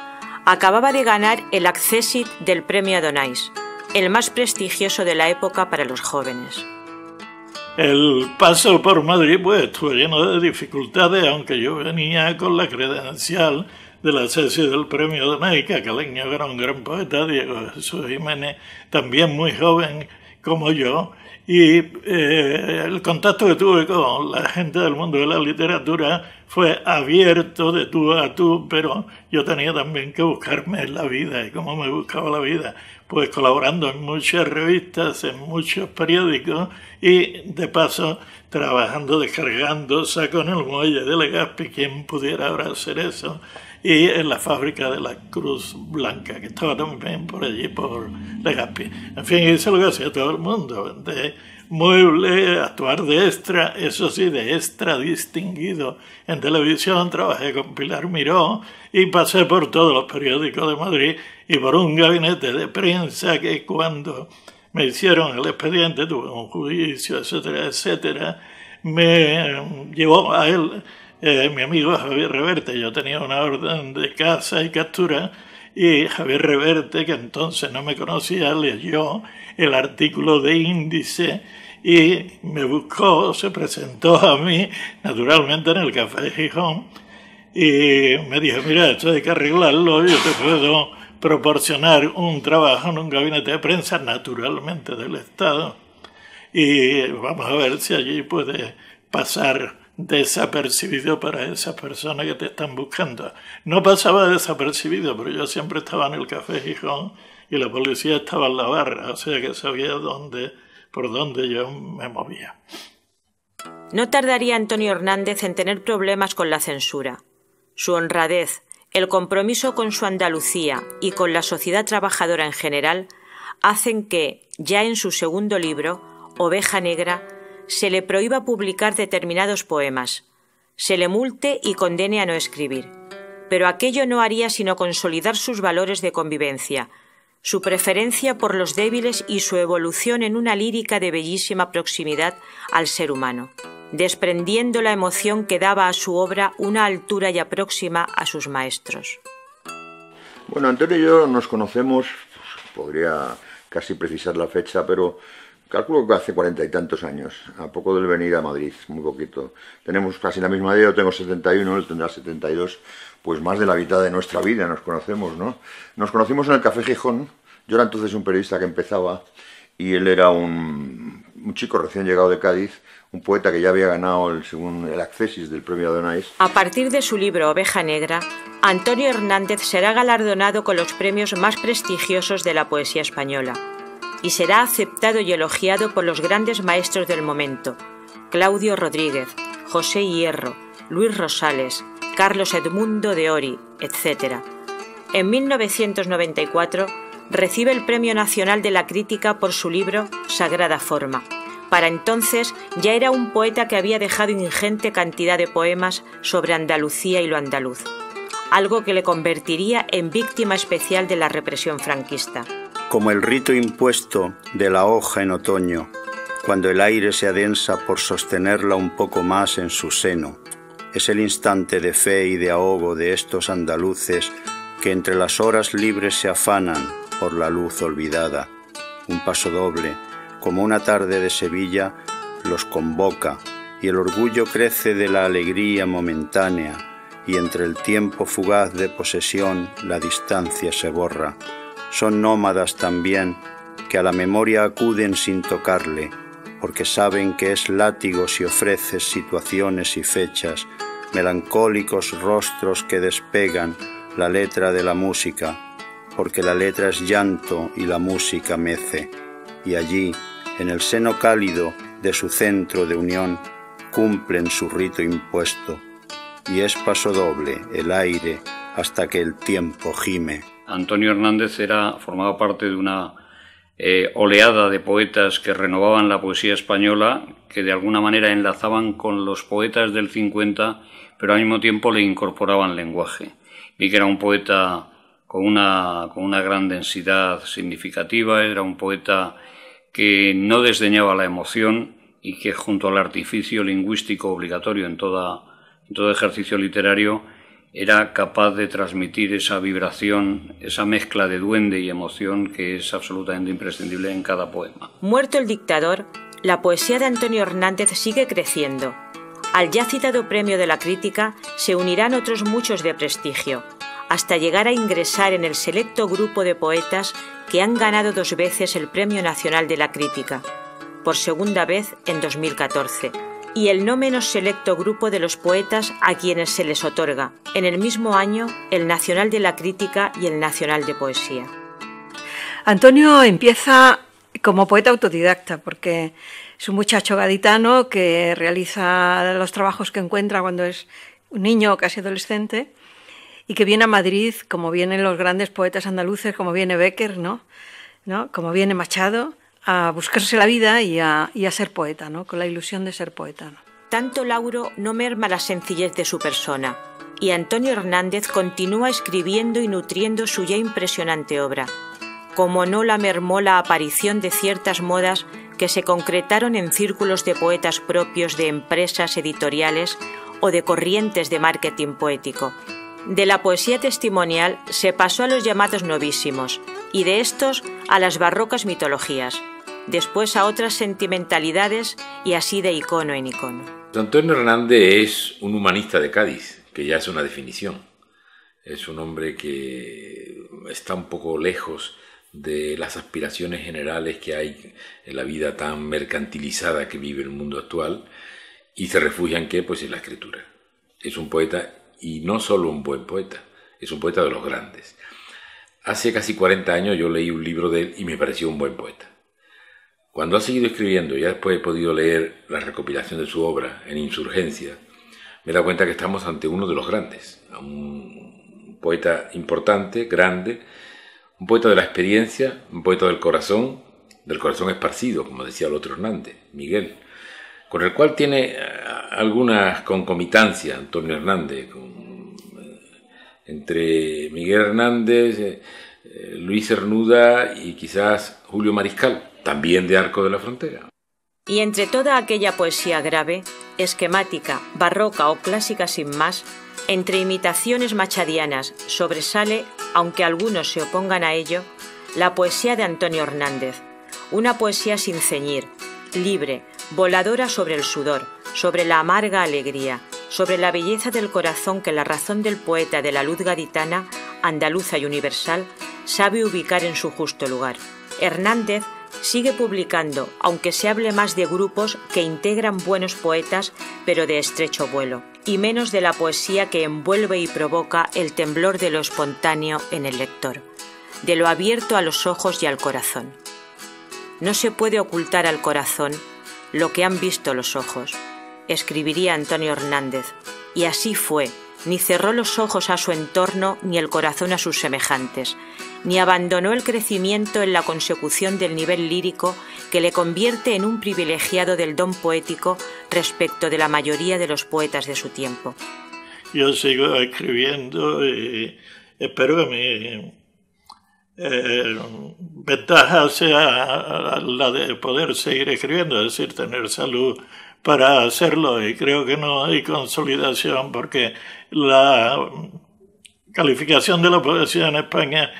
acababa de ganar el accésit del Premio Donais, el más prestigioso de la época para los jóvenes. El paso por Madrid pues, estuvo lleno de dificultades, aunque yo venía con la credencial del la del premio que Médica, Caleño era un gran poeta, Diego Jesús Jiménez, también muy joven como yo, y eh, el contacto que tuve con la gente del mundo de la literatura fue abierto de tú a tú, pero yo tenía también que buscarme la vida. ¿Y cómo me buscaba la vida? Pues colaborando en muchas revistas, en muchos periódicos y de paso trabajando, descargando saco en el muelle de Legaspi, ¿quién pudiera ahora hacer eso y en la fábrica de la Cruz Blanca, que estaba también por allí, por Legazpi. En fin, hice lo que hacía todo el mundo, de mueble, actuar de extra, eso sí, de extra distinguido. En televisión trabajé con Pilar Miró y pasé por todos los periódicos de Madrid y por un gabinete de prensa que cuando me hicieron el expediente, tuve un juicio, etcétera, etcétera, me llevó a él eh, mi amigo Javier Reverte. Yo tenía una orden de caza y captura y Javier Reverte, que entonces no me conocía, leyó el artículo de índice y me buscó, se presentó a mí, naturalmente en el Café de Gijón, y me dijo, mira, esto hay que arreglarlo, yo te puedo proporcionar un trabajo en un gabinete de prensa, naturalmente del Estado, y vamos a ver si allí puede pasar desapercibido para esas personas que te están buscando. No pasaba desapercibido, pero yo siempre estaba en el Café Gijón y la policía estaba en la barra, o sea que sabía dónde, por dónde yo me movía. No tardaría Antonio Hernández en tener problemas con la censura. Su honradez, el compromiso con su Andalucía y con la sociedad trabajadora en general hacen que, ya en su segundo libro, Oveja Negra, se le prohíba publicar determinados poemas, se le multe y condene a no escribir. Pero aquello no haría sino consolidar sus valores de convivencia, su preferencia por los débiles y su evolución en una lírica de bellísima proximidad al ser humano, desprendiendo la emoción que daba a su obra una altura ya próxima a sus maestros. Bueno, Antonio y yo nos conocemos, podría casi precisar la fecha, pero Calculo que hace cuarenta y tantos años, a poco del venir a Madrid, muy poquito. Tenemos casi la misma edad, yo tengo 71, él tendrá 72, pues más de la mitad de nuestra vida nos conocemos, ¿no? Nos conocimos en el Café Gijón, yo era entonces un periodista que empezaba y él era un, chico recién llegado de Cádiz, un poeta que ya había ganado el, según el accesis del premio Adonais. A partir de su libro Oveja Negra, Antonio Hernández será galardonado con los premios más prestigiosos de la poesía española y será aceptado y elogiado por los grandes maestros del momento, Claudio Rodríguez, José Hierro, Luis Rosales, Carlos Edmundo de Ori, etc. En 1994 recibe el Premio Nacional de la Crítica por su libro Sagrada Forma. Para entonces ya era un poeta que había dejado ingente cantidad de poemas sobre Andalucía y lo andaluz, algo que le convertiría en víctima especial de la represión franquista como el rito impuesto de la hoja en otoño, cuando el aire se adensa por sostenerla un poco más en su seno. Es el instante de fe y de ahogo de estos andaluces que entre las horas libres se afanan por la luz olvidada. Un paso doble, como una tarde de Sevilla, los convoca y el orgullo crece de la alegría momentánea y entre el tiempo fugaz de posesión la distancia se borra son nómadas también, que a la memoria acuden sin tocarle, porque saben que es látigo si ofreces situaciones y fechas, melancólicos rostros que despegan la letra de la música, porque la letra es llanto y la música mece, y allí, en el seno cálido de su centro de unión, cumplen su rito impuesto, y es paso doble el aire hasta que el tiempo gime. Antonio Hernández era, formaba parte de una eh, oleada de poetas que renovaban la poesía española, que de alguna manera enlazaban con los poetas del 50, pero al mismo tiempo le incorporaban lenguaje. Vi que era un poeta con una, gran densidad significativa, era un poeta que no desdeñaba la emoción y que junto al artificio lingüístico obligatorio en todo ejercicio literario era capaz de transmitir esa vibración, esa mezcla de duende y emoción que es absolutamente imprescindible en cada poema. Muerto el dictador, la poesía de Antonio Hernández sigue creciendo. Al ya citado premio de la crítica se unirán otros muchos de prestigio, hasta llegar a ingresar en el selecto grupo de poetas que han ganado dos veces el Premio Nacional de la Crítica, por segunda vez en 2014 y el no menos selecto grupo de los poetas a quienes se les otorga, en el mismo año, el Nacional de la Crítica y el Nacional de Poesía. Antonio empieza como poeta autodidacta, porque es un muchacho gaditano que realiza los trabajos que encuentra cuando es un niño o casi adolescente, y que viene a Madrid, como vienen los grandes poetas andaluces, como viene Becker, ¿no? ¿No? como viene Machado, a buscarse la vida y a, ser poeta, ¿no? con la ilusión de ser poeta. Tanto Lauro no merma la sencillez de su persona, y Antonio Hernández continúa escribiendo y nutriendo su ya impresionante obra, como no la mermó la aparición de ciertas modas que se concretaron en círculos de poetas propios de empresas editoriales o de corrientes de marketing poético. De la poesía testimonial se pasó a los llamados novísimos y de estos a las barrocas mitologías después a otras sentimentalidades y así de icono en icono. Antonio Hernández es un humanista de Cádiz, que ya es una definición. Es un hombre que está un poco lejos de las aspiraciones generales que hay en la vida tan mercantilizada que vive el mundo actual y se refugia en qué? Pues en la escritura. Es un poeta y no solo un buen poeta, es un poeta de los grandes. Hace casi 40 años yo leí un libro de él y me pareció un buen poeta. Cuando ha seguido escribiendo y después he podido leer la recopilación de su obra en Insurgencia, me da cuenta que estamos ante uno de los grandes, un poeta importante, grande, un poeta de la experiencia, un poeta del corazón, del corazón esparcido, como decía el otro Hernández, Miguel, con el cual tiene eh, algunas concomitancias Antonio Hernández, eh, entre Miguel Hernández, eh, Luis Hernuda y quizás Julio Mariscal también de Arco de la Frontera. Y entre toda aquella poesía grave, esquemática, barroca o clásica sin más, entre imitaciones machadianas sobresale, aunque algunos se opongan a ello, la poesía de Antonio Hernández, una poesía sin ceñir, libre, voladora sobre el sudor, sobre la amarga alegría, sobre la belleza del corazón que la razón del poeta de la luz gaditana, andaluza y universal, sabe ubicar en su justo lugar. Hernández Sigue publicando, aunque se hable más de grupos que integran buenos poetas, pero de estrecho vuelo, y menos de la poesía que envuelve y provoca el temblor de lo espontáneo en el lector, de lo abierto a los ojos y al corazón. No se puede ocultar al corazón lo que han visto los ojos, escribiría Antonio Hernández, y así fue ni cerró los ojos a su entorno ni el corazón a sus semejantes, ni abandonó el crecimiento en la consecución del nivel lírico que le convierte en un privilegiado del don poético respecto de la mayoría de los poetas de su tiempo. Yo sigo escribiendo y espero que mi eh, ventaja sea la de poder seguir escribiendo, es decir, tener salud para hacerlo y creo que no hay consolidación porque la calificación de la poesía en España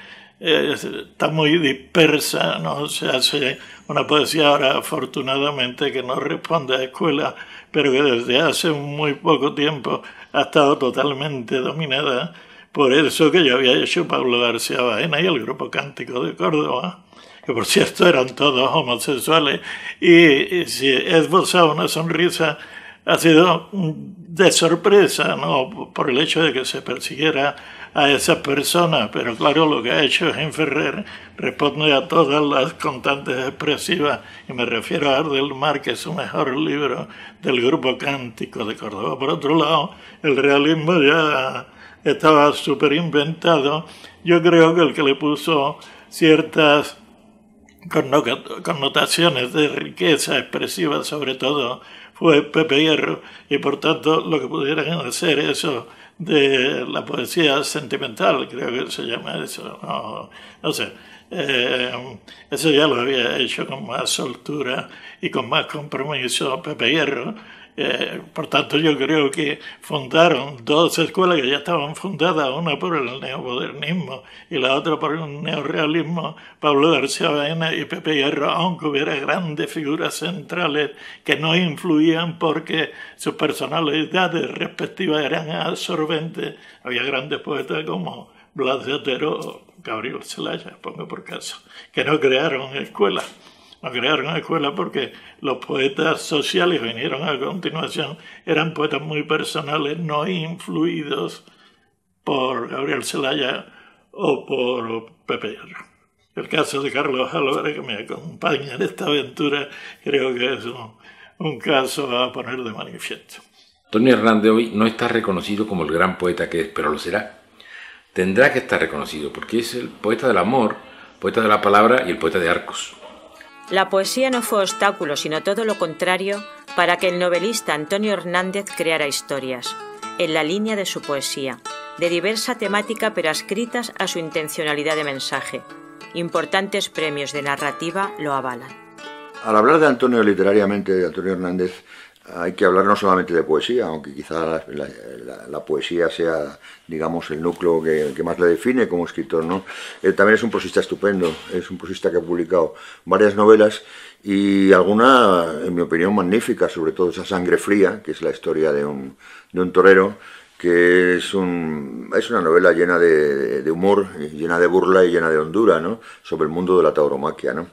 eh, está muy dispersa, no se hace una poesía ahora afortunadamente que no responde a escuela, pero que desde hace muy poco tiempo ha estado totalmente dominada por eso que yo había hecho Pablo García Baena y el Grupo Cántico de Córdoba que por cierto eran todos homosexuales, y si esbozado una sonrisa ha sido de sorpresa, ¿no? Por el hecho de que se persiguiera a esa persona, pero claro, lo que ha hecho Ferrer responde a todas las contantes expresivas, y me refiero a que es su mejor libro del grupo Cántico de Córdoba. Por otro lado, el realismo ya estaba súper inventado. Yo creo que el que le puso ciertas connotaciones de riqueza expresiva, sobre todo, fue Pepe Hierro, y por tanto lo que pudiera hacer eso de la poesía sentimental, creo que se llama eso, no, sé. Eh, eso ya lo había hecho con más soltura y con más compromiso Pepe Hierro, eh, por tanto, yo creo que fundaron dos escuelas que ya estaban fundadas, una por el neomodernismo y la otra por el neorealismo, Pablo García Baena y Pepe Hierro, aunque hubiera grandes figuras centrales que no influían porque sus personalidades respectivas eran absorbentes. Había grandes poetas como Blas de Otero o Gabriel Celaya, pongo por caso, que no crearon escuelas no crearon escuela porque los poetas sociales vinieron a continuación, eran poetas muy personales, no influidos por Gabriel Zelaya o por Pepe Hierro. El caso de Carlos Álvarez, que me acompaña en esta aventura, creo que es un, caso a poner de manifiesto. Tony Hernández hoy no está reconocido como el gran poeta que es, pero lo será. Tendrá que estar reconocido porque es el poeta del amor, poeta de la palabra y el poeta de arcos. La poesía no fue obstáculo, sino todo lo contrario, para que el novelista Antonio Hernández creara historias, en la línea de su poesía, de diversa temática pero adscritas a su intencionalidad de mensaje. Importantes premios de narrativa lo avalan. Al hablar de Antonio literariamente, de Antonio Hernández, hay que hablar no solamente de poesía, aunque quizá la, poesía sea, digamos, el núcleo que, más le define como escritor, ¿no? Él eh, también es un prosista estupendo, es un prosista que ha publicado varias novelas y alguna, en mi opinión, magnífica, sobre todo esa sangre fría, que es la historia de un, torero, que es, una novela llena de, humor, llena de burla y llena de hondura, ¿no? Sobre el mundo de la tauromaquia, ¿no?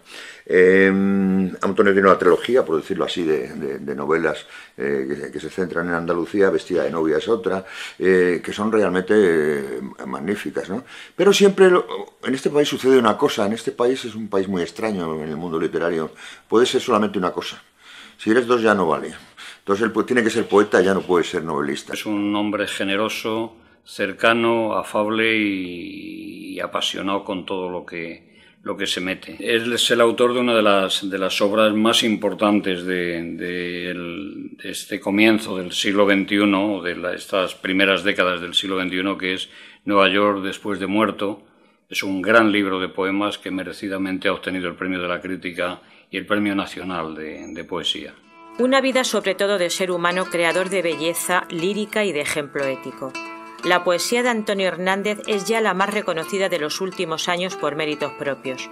Eh, em, Antonio tiene una trilogía, por decirlo así, de, novelas eh, que, se centran en Andalucía, Vestida de novia es otra, eh, que son realmente eh, magníficas. Pero siempre en este país sucede una cosa, en este país es un país muy extraño en el mundo literario, puede ser solamente una cosa. Si eres dos ya no vale. Entonces él tiene que ser poeta, ya no puede ser novelista. Es un hombre generoso, cercano, afable y apasionado con todo lo que, lo que se mete. es el autor de una de las, de las obras más importantes de, este comienzo del siglo XXI, o de estas primeras décadas del siglo XXI, que es Nueva York después de muerto. Es un gran libro de poemas que merecidamente ha obtenido el Premio de la Crítica y el Premio Nacional de Poesía. Una vida sobre todo de ser humano creador de belleza lírica y de ejemplo ético la poesía de Antonio Hernández es ya la más reconocida de los últimos años por méritos propios.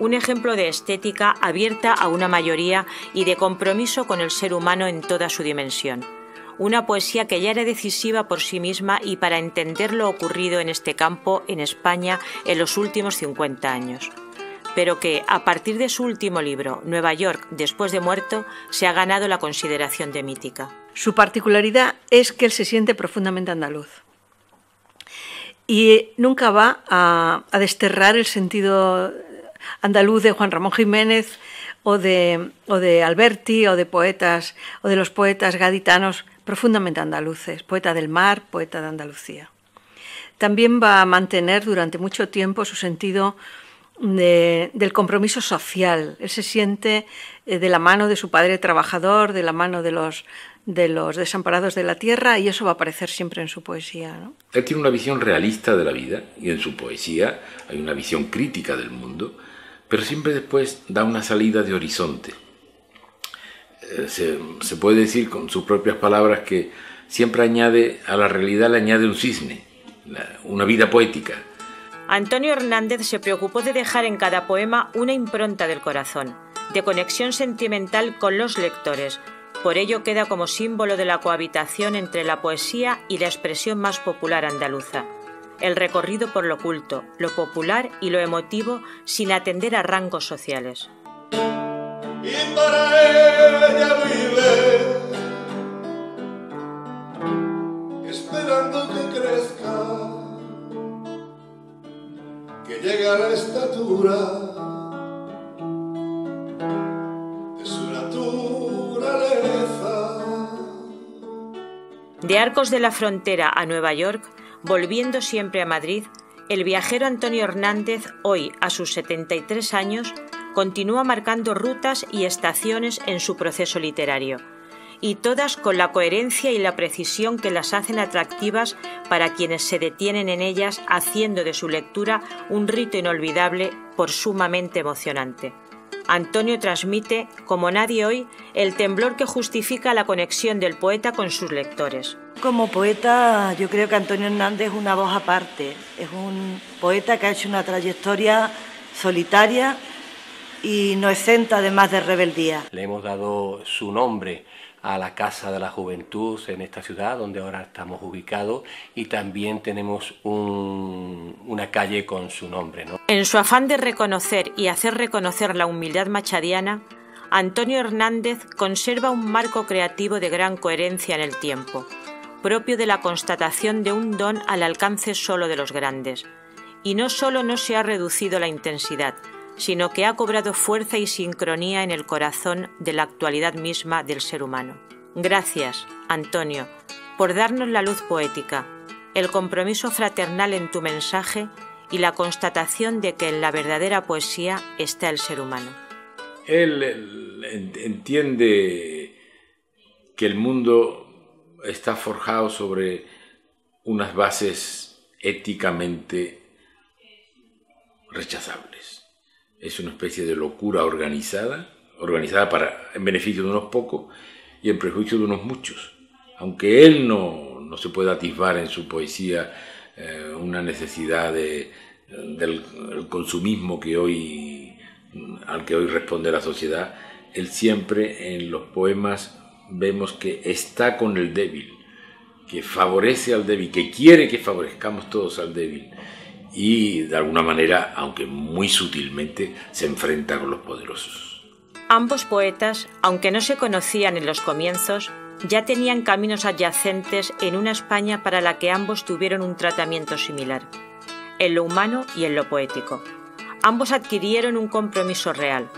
Un ejemplo de estética abierta a una mayoría y de compromiso con el ser humano en toda su dimensión. Una poesía que ya era decisiva por sí misma y para entender lo ocurrido en este campo en España en los últimos 50 años pero que, a partir de su último libro, Nueva York después de muerto, se ha ganado la consideración de mítica. Su particularidad es que él se siente profundamente andaluz y nunca va a, desterrar el sentido andaluz de Juan Ramón Jiménez o de, de Alberti o de poetas o de los poetas gaditanos profundamente andaluces, poeta del mar, poeta de Andalucía. También va a mantener durante mucho tiempo su sentido del compromiso social. Él se siente eh, de la mano de su padre trabajador, de la mano de los, de los desamparados de la tierra y eso va a aparecer siempre en su poesía. ¿no? Él tiene una visión realista de la vida y en su poesía hay una visión crítica del mundo, pero siempre después da una salida de horizonte. Eh, se, se puede decir con sus propias palabras que siempre añade a la realidad le añade un cisne, una vida poética. Antonio Hernández se preocupó de dejar en cada poema una impronta del corazón, de conexión sentimental con los lectores, por ello queda como símbolo de la cohabitación entre la poesía y la expresión más popular andaluza. El recorrido por lo culto, lo popular y lo emotivo sin atender a rangos sociales. esperando que crezca, que llegue a la estatura de su de Arcos de la Frontera a Nueva York, volviendo siempre a Madrid, el viajero Antonio Hernández, hoy a sus 73 años, continúa marcando rutas y estaciones en su proceso literario, y todas con la coherencia y la precisión que las hacen atractivas para quienes se detienen en ellas, haciendo de su lectura un rito inolvidable por sumamente emocionante. Antonio transmite, como nadie hoy, el temblor que justifica la conexión del poeta con sus lectores. Como poeta, yo creo que Antonio Hernández es una voz aparte, es un poeta que ha hecho una trayectoria solitaria y no exenta además de rebeldía. Le hemos dado su nombre a la Casa de la Juventud en esta ciudad donde ahora estamos ubicados y también tenemos una calle con su nombre. En su afán de reconocer y hacer reconocer la humildad machadiana, Antonio Hernández conserva un marco creativo de gran coherencia en el tiempo, propio de la constatación de un don al alcance solo de los grandes. Y no solo no se ha reducido la intensidad, sino que ha cobrado fuerza y sincronía en el corazón de la actualidad misma del ser humano. Gracias, Antonio, por darnos la luz poética, el compromiso fraternal en tu mensaje y la constatación de que en la verdadera poesía está el ser humano. Él, entiende que el mundo está forjado sobre unas bases éticamente rechazables es una especie de locura organizada, organizada para, en beneficio de unos pocos y en prejuicio de unos muchos. Aunque él no, se puede atisbar en su poesía eh, una necesidad del consumismo que hoy, al que hoy responde la sociedad, él siempre en los poemas vemos que está con el débil, que favorece al débil, que quiere que favorezcamos todos al débil y de alguna manera, aunque muy sutilmente, se enfrenta con los poderosos. Ambos poetas, aunque no se conocían en los comienzos, ya tenían caminos adyacentes en una España para la que ambos tuvieron un tratamiento similar, en lo humano y en lo poético. Ambos adquirieron un compromiso real,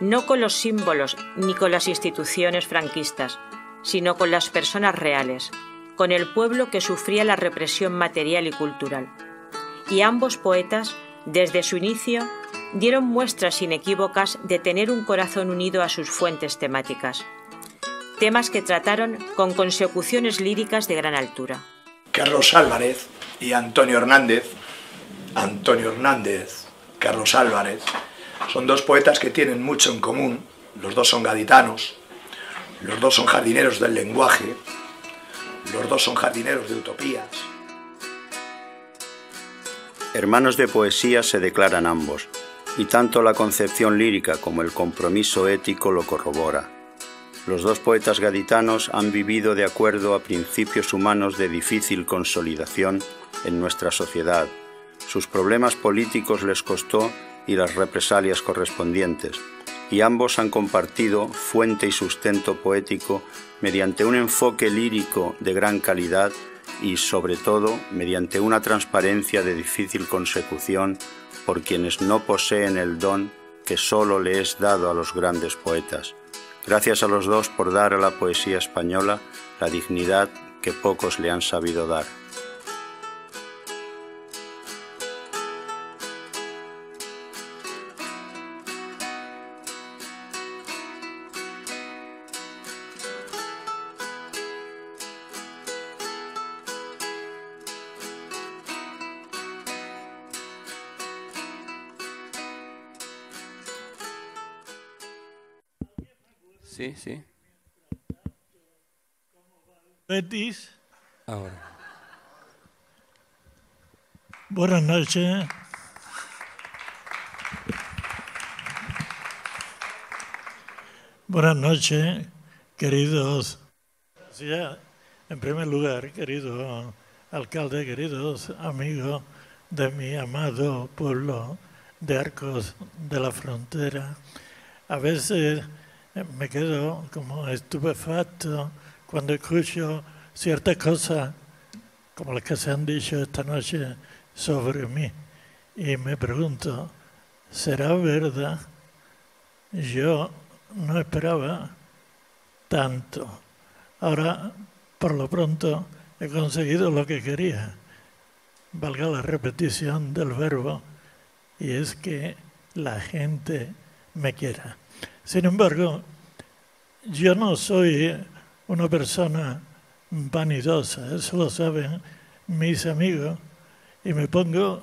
no con los símbolos ni con las instituciones franquistas, sino con las personas reales, con el pueblo que sufría la represión material y cultural y ambos poetas, desde su inicio, dieron muestras inequívocas de tener un corazón unido a sus fuentes temáticas, temas que trataron con consecuciones líricas de gran altura. Carlos Álvarez y Antonio Hernández, Antonio Hernández, Carlos Álvarez, son dos poetas que tienen mucho en común, los dos son gaditanos, los dos son jardineros del lenguaje, los dos son jardineros de utopías. Hermanos de poesía se declaran ambos, y tanto la concepción lírica como el compromiso ético lo corrobora. Los dos poetas gaditanos han vivido de acuerdo a principios humanos de difícil consolidación en nuestra sociedad. Sus problemas políticos les costó y las represalias correspondientes, y ambos han compartido fuente y sustento poético mediante un enfoque lírico de gran calidad y sobre todo mediante una transparencia de difícil consecución por quienes no poseen el don que solo le es dado a los grandes poetas. Gracias a los dos por dar a la poesía española la dignidad que pocos le han sabido dar. sí, sí. Betis. Ahora. Buenas noches. Buenas noches, queridos. En primer lugar, querido alcalde, queridos amigos de mi amado pueblo de Arcos de la Frontera, a veces eh, me quedo como estupefacto cuando escucho ciertas cosas como las que se han dicho esta noche sobre mí. Y me pregunto, ¿será verdad? Yo no esperaba tanto. Ahora, por lo pronto, he conseguido lo que quería. Valga la repetición del verbo, y es que la gente me quiera. Sin embargo, yo no soy una persona vanidosa, eso lo saben mis amigos, y me pongo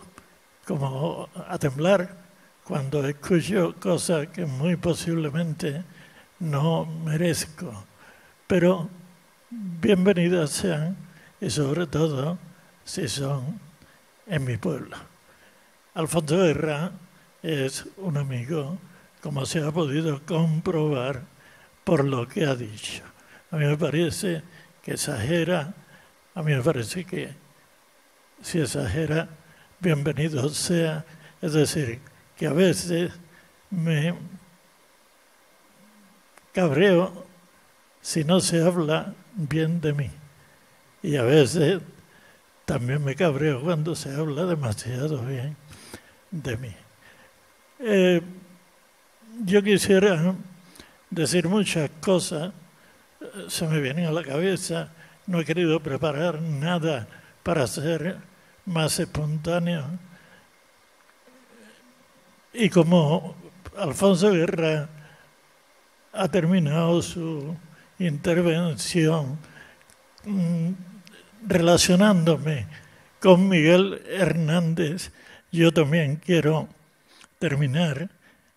como a temblar cuando escucho cosas que muy posiblemente no merezco. Pero bienvenidas sean y sobre todo si son en mi pueblo. Alfonso Guerra es un amigo como se ha podido comprobar por lo que ha dicho. A mí me parece que exagera, a mí me parece que si exagera, bienvenido sea. Es decir, que a veces me cabreo si no se habla bien de mí. Y a veces también me cabreo cuando se habla demasiado bien de mí. Eh, yo quisiera decir muchas cosas, se me vienen a la cabeza, no he querido preparar nada para ser más espontáneo. Y como Alfonso Guerra ha terminado su intervención mm, relacionándome con Miguel Hernández, yo también quiero terminar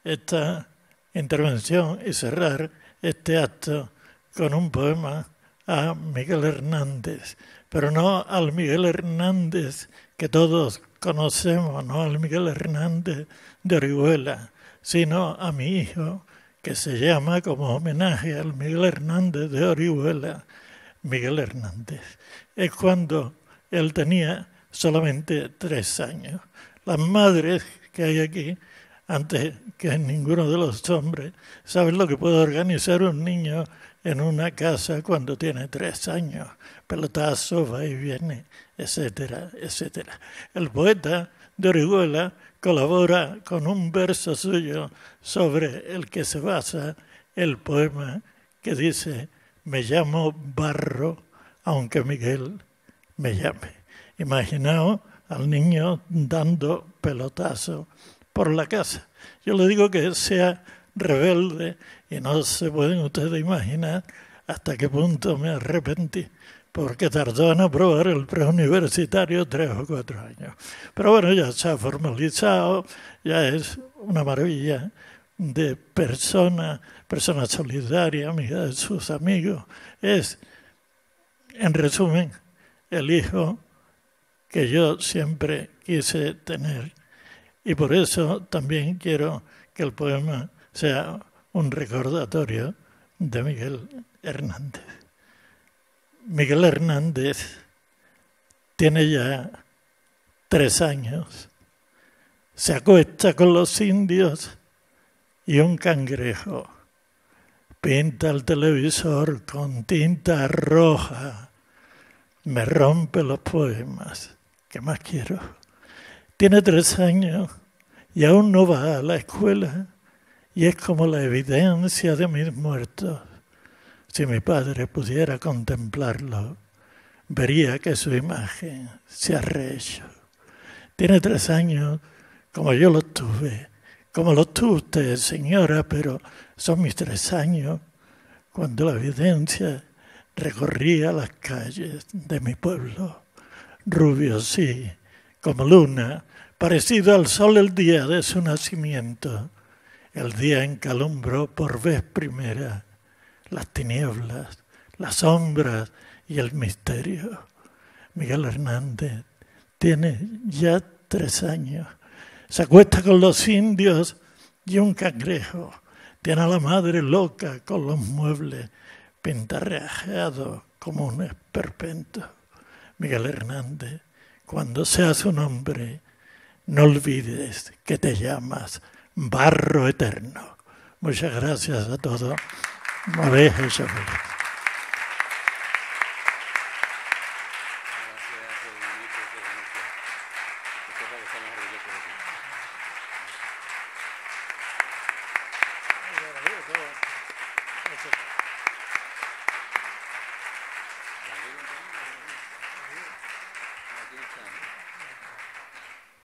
esta intervención y cerrar este acto con un poema a Miguel Hernández, pero no al Miguel Hernández que todos conocemos, no al Miguel Hernández de Orihuela, sino a mi hijo, que se llama como homenaje al Miguel Hernández de Orihuela, Miguel Hernández. Es cuando él tenía solamente tres años. Las madres que hay aquí antes que ninguno de los hombres, ¿sabes lo que puede organizar un niño en una casa cuando tiene tres años? Pelotazo, va y viene, etcétera, etcétera. El poeta de Orihuela colabora con un verso suyo sobre el que se basa el poema que dice, me llamo barro, aunque Miguel me llame. Imaginaos al niño dando pelotazo por la casa. Yo le digo que sea rebelde y no se pueden ustedes imaginar hasta qué punto me arrepentí, porque tardó en aprobar el preuniversitario tres o cuatro años. Pero bueno, ya se ha formalizado, ya es una maravilla de persona, persona solidaria, amiga de sus amigos. Es, en resumen, el hijo que yo siempre quise tener y por eso también quiero que el poema sea un recordatorio de Miguel Hernández. Miguel Hernández tiene ya tres años, se acuesta con los indios y un cangrejo, pinta el televisor con tinta roja, me rompe los poemas. ¿Qué más quiero? tiene tres años y aún no va a la escuela y es como la evidencia de mis muertos. Si mi padre pudiera contemplarlo, vería que su imagen se ha Tiene tres años como yo lo tuve, como lo tuve usted, señora, pero son mis tres años cuando la evidencia recorría las calles de mi pueblo. Rubio sí, como luna, parecido al sol el día de su nacimiento, el día en que alumbró por vez primera las tinieblas, las sombras y el misterio. Miguel Hernández tiene ya tres años. Se acuesta con los indios y un cangrejo. Tiene a la madre loca con los muebles pintarrajeados como un esperpento. Miguel Hernández, cuando sea su nombre, no olvides que te llamas barro eterno. Muchas gracias a todos.